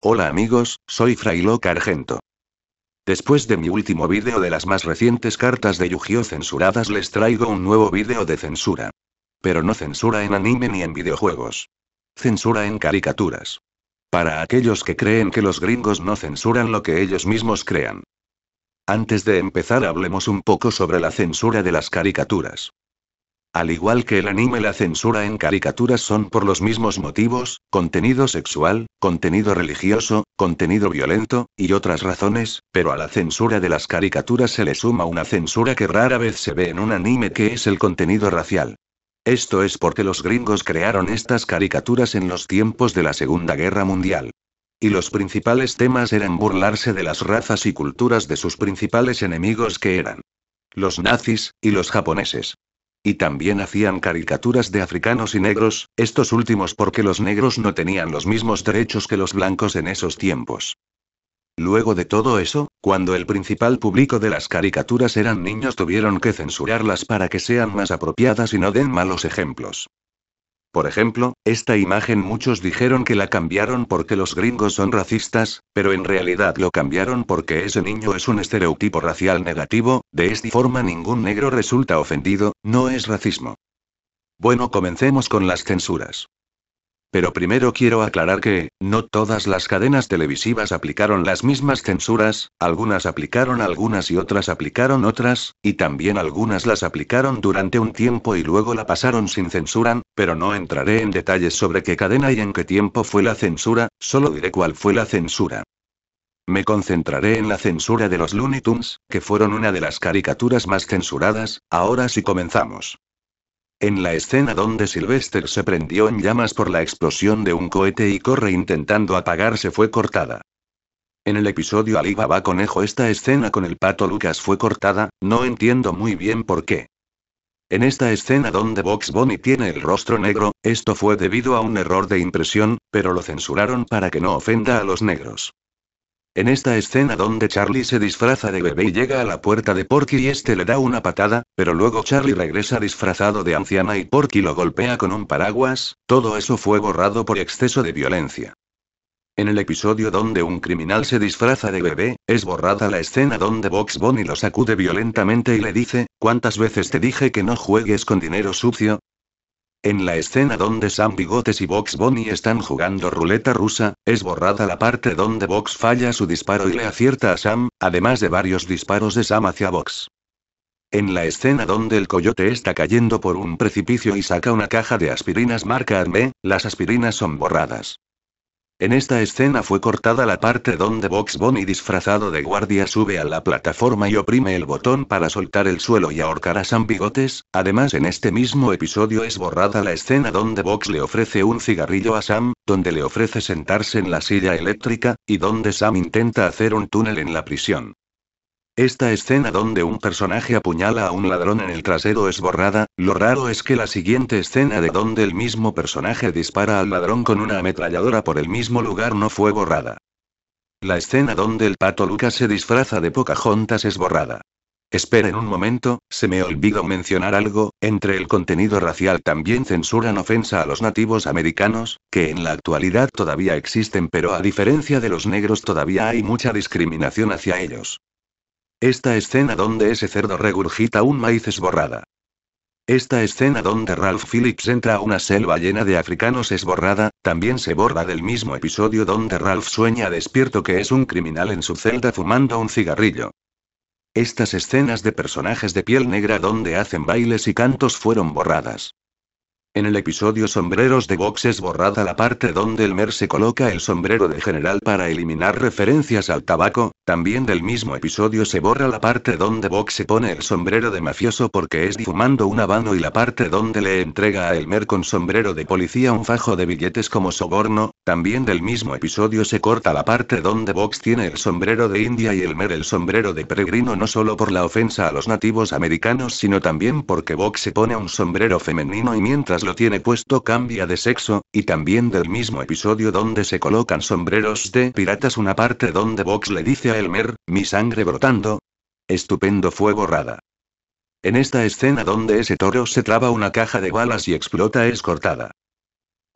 Hola amigos, soy Lo Argento. Después de mi último vídeo de las más recientes cartas de Yu-Gi-Oh censuradas les traigo un nuevo vídeo de censura. Pero no censura en anime ni en videojuegos. Censura en caricaturas. Para aquellos que creen que los gringos no censuran lo que ellos mismos crean. Antes de empezar hablemos un poco sobre la censura de las caricaturas. Al igual que el anime, la censura en caricaturas son por los mismos motivos, contenido sexual, contenido religioso, contenido violento, y otras razones, pero a la censura de las caricaturas se le suma una censura que rara vez se ve en un anime que es el contenido racial. Esto es porque los gringos crearon estas caricaturas en los tiempos de la Segunda Guerra Mundial. Y los principales temas eran burlarse de las razas y culturas de sus principales enemigos que eran los nazis, y los japoneses. Y también hacían caricaturas de africanos y negros, estos últimos porque los negros no tenían los mismos derechos que los blancos en esos tiempos. Luego de todo eso, cuando el principal público de las caricaturas eran niños tuvieron que censurarlas para que sean más apropiadas y no den malos ejemplos. Por ejemplo, esta imagen muchos dijeron que la cambiaron porque los gringos son racistas, pero en realidad lo cambiaron porque ese niño es un estereotipo racial negativo, de esta forma ningún negro resulta ofendido, no es racismo. Bueno, comencemos con las censuras. Pero primero quiero aclarar que, no todas las cadenas televisivas aplicaron las mismas censuras, algunas aplicaron algunas y otras aplicaron otras, y también algunas las aplicaron durante un tiempo y luego la pasaron sin censura, pero no entraré en detalles sobre qué cadena y en qué tiempo fue la censura, solo diré cuál fue la censura. Me concentraré en la censura de los Looney Tunes, que fueron una de las caricaturas más censuradas, ahora sí comenzamos. En la escena donde Sylvester se prendió en llamas por la explosión de un cohete y corre intentando apagarse fue cortada. En el episodio Alibaba Conejo esta escena con el pato Lucas fue cortada, no entiendo muy bien por qué. En esta escena donde Box Bunny tiene el rostro negro, esto fue debido a un error de impresión, pero lo censuraron para que no ofenda a los negros. En esta escena donde Charlie se disfraza de bebé y llega a la puerta de Porky y este le da una patada, pero luego Charlie regresa disfrazado de anciana y Porky lo golpea con un paraguas, todo eso fue borrado por exceso de violencia. En el episodio donde un criminal se disfraza de bebé, es borrada la escena donde Box Bunny lo sacude violentamente y le dice, ¿cuántas veces te dije que no juegues con dinero sucio? En la escena donde Sam Bigotes y Box Bonnie están jugando ruleta rusa, es borrada la parte donde Box falla su disparo y le acierta a Sam, además de varios disparos de Sam hacia Box. En la escena donde el coyote está cayendo por un precipicio y saca una caja de aspirinas marca Arme, las aspirinas son borradas. En esta escena fue cortada la parte donde Box Bonnie disfrazado de guardia sube a la plataforma y oprime el botón para soltar el suelo y ahorcar a Sam Bigotes. Además, en este mismo episodio es borrada la escena donde Box le ofrece un cigarrillo a Sam, donde le ofrece sentarse en la silla eléctrica, y donde Sam intenta hacer un túnel en la prisión. Esta escena donde un personaje apuñala a un ladrón en el trasero es borrada, lo raro es que la siguiente escena de donde el mismo personaje dispara al ladrón con una ametralladora por el mismo lugar no fue borrada. La escena donde el pato Lucas se disfraza de Pocahontas es borrada. Esperen un momento, se me olvidó mencionar algo, entre el contenido racial también censuran ofensa a los nativos americanos, que en la actualidad todavía existen pero a diferencia de los negros todavía hay mucha discriminación hacia ellos. Esta escena donde ese cerdo regurgita un maíz es borrada. Esta escena donde Ralph Phillips entra a una selva llena de africanos es borrada, también se borra del mismo episodio donde Ralph sueña despierto que es un criminal en su celda fumando un cigarrillo. Estas escenas de personajes de piel negra donde hacen bailes y cantos fueron borradas. En el episodio Sombreros de es borrada la parte donde el Mer se coloca el sombrero de general para eliminar referencias al tabaco, también del mismo episodio se borra la parte donde Box se pone el sombrero de mafioso porque es difumando un habano y la parte donde le entrega a Mer con sombrero de policía un fajo de billetes como soborno, también del mismo episodio se corta la parte donde Box tiene el sombrero de India y el Mer el sombrero de peregrino no solo por la ofensa a los nativos americanos sino también porque Box se pone un sombrero femenino y mientras lo tiene puesto cambia de sexo, y también del mismo episodio donde se colocan sombreros de piratas una parte donde Vox le dice a Elmer, mi sangre brotando. Estupendo fue borrada. En esta escena donde ese toro se traba una caja de balas y explota es cortada.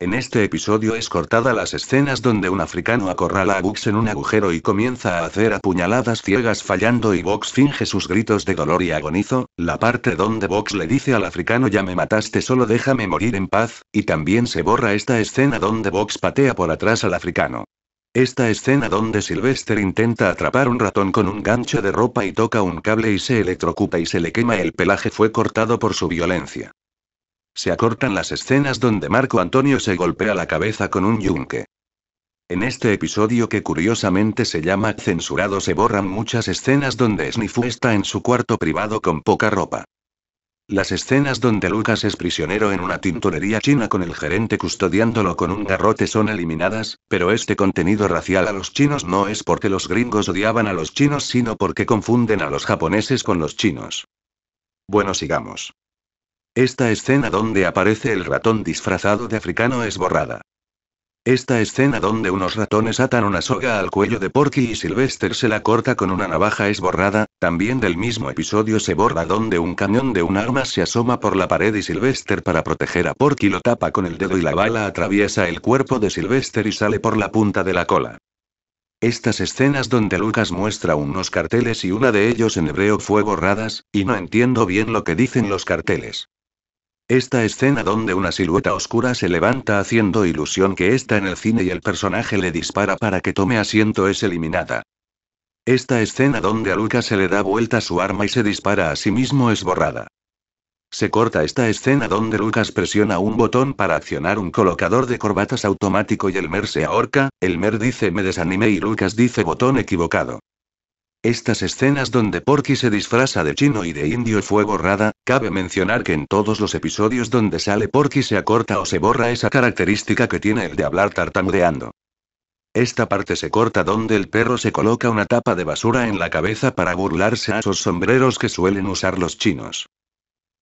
En este episodio es cortada las escenas donde un africano acorrala a Bugs en un agujero y comienza a hacer apuñaladas ciegas fallando y Vox finge sus gritos de dolor y agonizo, la parte donde Vox le dice al africano ya me mataste solo déjame morir en paz, y también se borra esta escena donde Vox patea por atrás al africano. Esta escena donde Sylvester intenta atrapar un ratón con un gancho de ropa y toca un cable y se electrocuta y se le quema el pelaje fue cortado por su violencia. Se acortan las escenas donde Marco Antonio se golpea la cabeza con un yunque. En este episodio que curiosamente se llama Censurado se borran muchas escenas donde Snifu está en su cuarto privado con poca ropa. Las escenas donde Lucas es prisionero en una tintorería china con el gerente custodiándolo con un garrote son eliminadas, pero este contenido racial a los chinos no es porque los gringos odiaban a los chinos sino porque confunden a los japoneses con los chinos. Bueno, sigamos. Esta escena donde aparece el ratón disfrazado de africano es borrada. Esta escena donde unos ratones atan una soga al cuello de Porky y Sylvester se la corta con una navaja es borrada, también del mismo episodio se borra donde un cañón de un arma se asoma por la pared y Sylvester para proteger a Porky lo tapa con el dedo y la bala atraviesa el cuerpo de Sylvester y sale por la punta de la cola. Estas escenas donde Lucas muestra unos carteles y una de ellos en hebreo fue borradas, y no entiendo bien lo que dicen los carteles. Esta escena donde una silueta oscura se levanta haciendo ilusión que está en el cine y el personaje le dispara para que tome asiento es eliminada. Esta escena donde a Lucas se le da vuelta su arma y se dispara a sí mismo es borrada. Se corta esta escena donde Lucas presiona un botón para accionar un colocador de corbatas automático y el Mer se ahorca, el Mer dice me desanimé y Lucas dice botón equivocado. Estas escenas donde Porky se disfraza de chino y de indio fue borrada, cabe mencionar que en todos los episodios donde sale Porky se acorta o se borra esa característica que tiene el de hablar tartamudeando. Esta parte se corta donde el perro se coloca una tapa de basura en la cabeza para burlarse a esos sombreros que suelen usar los chinos.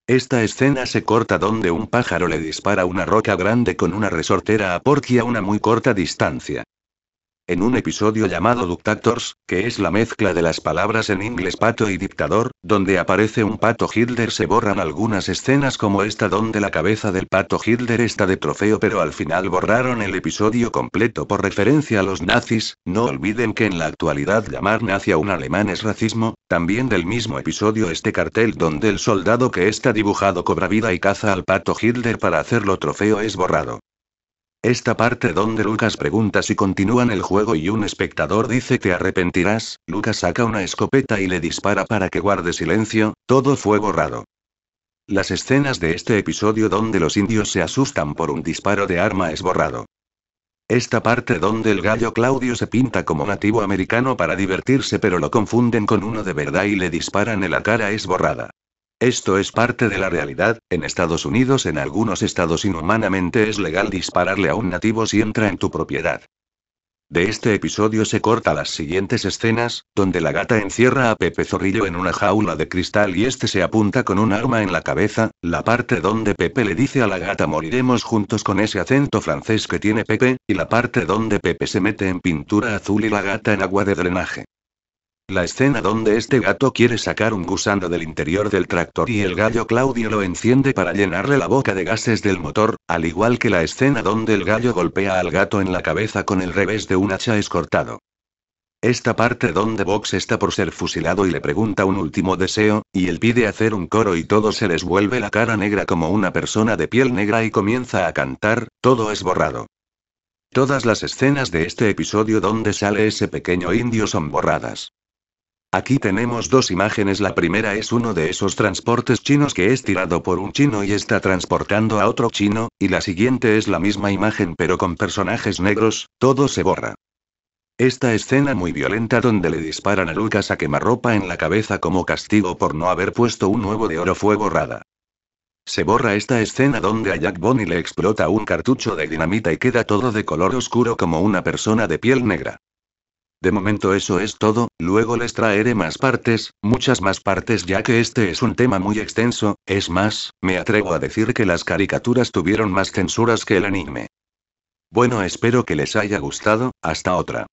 Esta escena se corta donde un pájaro le dispara una roca grande con una resortera a Porky a una muy corta distancia en un episodio llamado Dictators, que es la mezcla de las palabras en inglés pato y dictador, donde aparece un pato Hitler se borran algunas escenas como esta donde la cabeza del pato Hitler está de trofeo pero al final borraron el episodio completo por referencia a los nazis, no olviden que en la actualidad llamar nazi a un alemán es racismo, también del mismo episodio este cartel donde el soldado que está dibujado cobra vida y caza al pato Hitler para hacerlo trofeo es borrado. Esta parte donde Lucas pregunta si continúan el juego y un espectador dice que arrepentirás, Lucas saca una escopeta y le dispara para que guarde silencio, todo fue borrado. Las escenas de este episodio donde los indios se asustan por un disparo de arma es borrado. Esta parte donde el gallo Claudio se pinta como nativo americano para divertirse pero lo confunden con uno de verdad y le disparan en la cara es borrada. Esto es parte de la realidad, en Estados Unidos en algunos estados inhumanamente es legal dispararle a un nativo si entra en tu propiedad. De este episodio se corta las siguientes escenas, donde la gata encierra a Pepe Zorrillo en una jaula de cristal y este se apunta con un arma en la cabeza, la parte donde Pepe le dice a la gata moriremos juntos con ese acento francés que tiene Pepe, y la parte donde Pepe se mete en pintura azul y la gata en agua de drenaje. La escena donde este gato quiere sacar un gusano del interior del tractor y el gallo Claudio lo enciende para llenarle la boca de gases del motor, al igual que la escena donde el gallo golpea al gato en la cabeza con el revés de un hacha es Esta parte donde Vox está por ser fusilado y le pregunta un último deseo, y él pide hacer un coro y todo se les vuelve la cara negra como una persona de piel negra y comienza a cantar, todo es borrado. Todas las escenas de este episodio donde sale ese pequeño indio son borradas. Aquí tenemos dos imágenes. La primera es uno de esos transportes chinos que es tirado por un chino y está transportando a otro chino, y la siguiente es la misma imagen pero con personajes negros, todo se borra. Esta escena muy violenta donde le disparan a Lucas a quemarropa en la cabeza como castigo por no haber puesto un huevo de oro fue borrada. Se borra esta escena donde a Jack Bonnie le explota un cartucho de dinamita y queda todo de color oscuro como una persona de piel negra. De momento eso es todo, luego les traeré más partes, muchas más partes ya que este es un tema muy extenso, es más, me atrevo a decir que las caricaturas tuvieron más censuras que el anime. Bueno espero que les haya gustado, hasta otra.